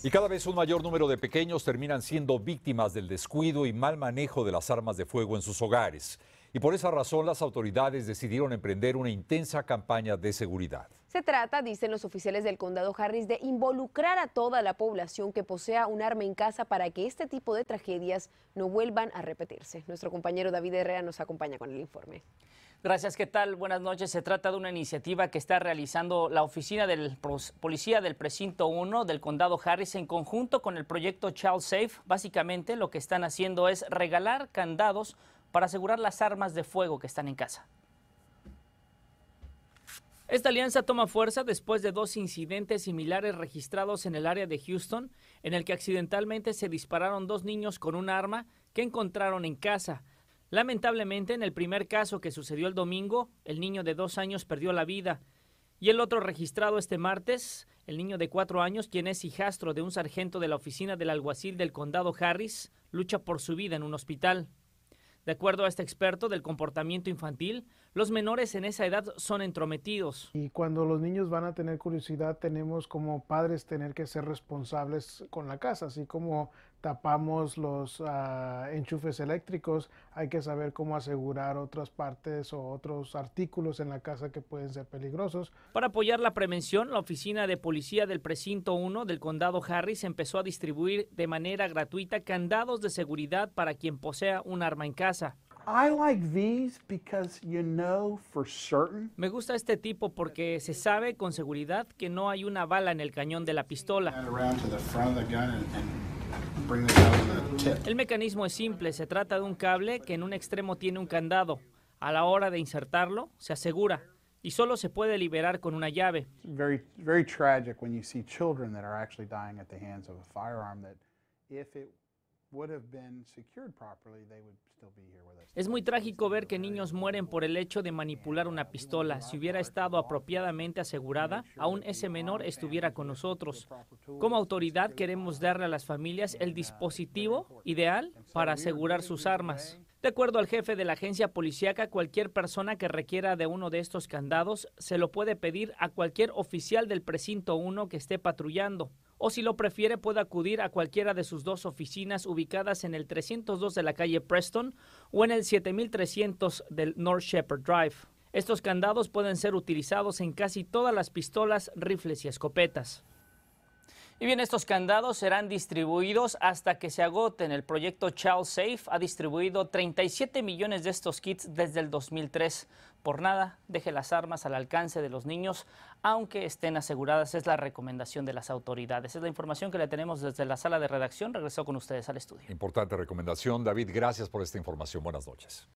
Y cada vez un mayor número de pequeños terminan siendo víctimas del descuido y mal manejo de las armas de fuego en sus hogares. Y por esa razón las autoridades decidieron emprender una intensa campaña de seguridad. Se trata, dicen los oficiales del condado Harris, de involucrar a toda la población que posea un arma en casa para que este tipo de tragedias no vuelvan a repetirse. Nuestro compañero David Herrera nos acompaña con el informe. Gracias, ¿qué tal? Buenas noches. Se trata de una iniciativa que está realizando la Oficina del Policía del Precinto 1 del Condado Harris en conjunto con el proyecto Child Safe. Básicamente lo que están haciendo es regalar candados para asegurar las armas de fuego que están en casa. Esta alianza toma fuerza después de dos incidentes similares registrados en el área de Houston, en el que accidentalmente se dispararon dos niños con un arma que encontraron en casa. Lamentablemente, en el primer caso que sucedió el domingo, el niño de dos años perdió la vida. Y el otro registrado este martes, el niño de cuatro años, quien es hijastro de un sargento de la oficina del alguacil del condado Harris, lucha por su vida en un hospital. De acuerdo a este experto del comportamiento infantil, los menores en esa edad son entrometidos. Y cuando los niños van a tener curiosidad, tenemos como padres tener que ser responsables con la casa, así como tapamos los ah, enchufes eléctricos, hay que saber cómo asegurar otras partes o otros artículos en la casa que pueden ser peligrosos. Para apoyar la prevención, la Oficina de Policía del Precinto 1 del Condado Harris empezó a distribuir de manera gratuita candados de seguridad para quien posea un arma en casa. Me gusta este tipo porque se sabe con seguridad que no hay una bala en el cañón de la pistola. El mecanismo es simple, se trata de un cable que en un extremo tiene un candado. A la hora de insertarlo, se asegura y solo se puede liberar con una llave. Es muy trágico ver que niños mueren por el hecho de manipular una pistola. Si hubiera estado apropiadamente asegurada, aún ese menor estuviera con nosotros. Como autoridad queremos darle a las familias el dispositivo ideal para asegurar sus armas. De acuerdo al jefe de la agencia policíaca, cualquier persona que requiera de uno de estos candados se lo puede pedir a cualquier oficial del precinto 1 que esté patrullando o si lo prefiere puede acudir a cualquiera de sus dos oficinas ubicadas en el 302 de la calle Preston o en el 7300 del North Shepherd Drive. Estos candados pueden ser utilizados en casi todas las pistolas, rifles y escopetas. Y bien, estos candados serán distribuidos hasta que se agoten. El proyecto Child Safe ha distribuido 37 millones de estos kits desde el 2003. Por nada, deje las armas al alcance de los niños, aunque estén aseguradas, es la recomendación de las autoridades. Es la información que le tenemos desde la sala de redacción. Regresó con ustedes al estudio. Importante recomendación, David. Gracias por esta información. Buenas noches.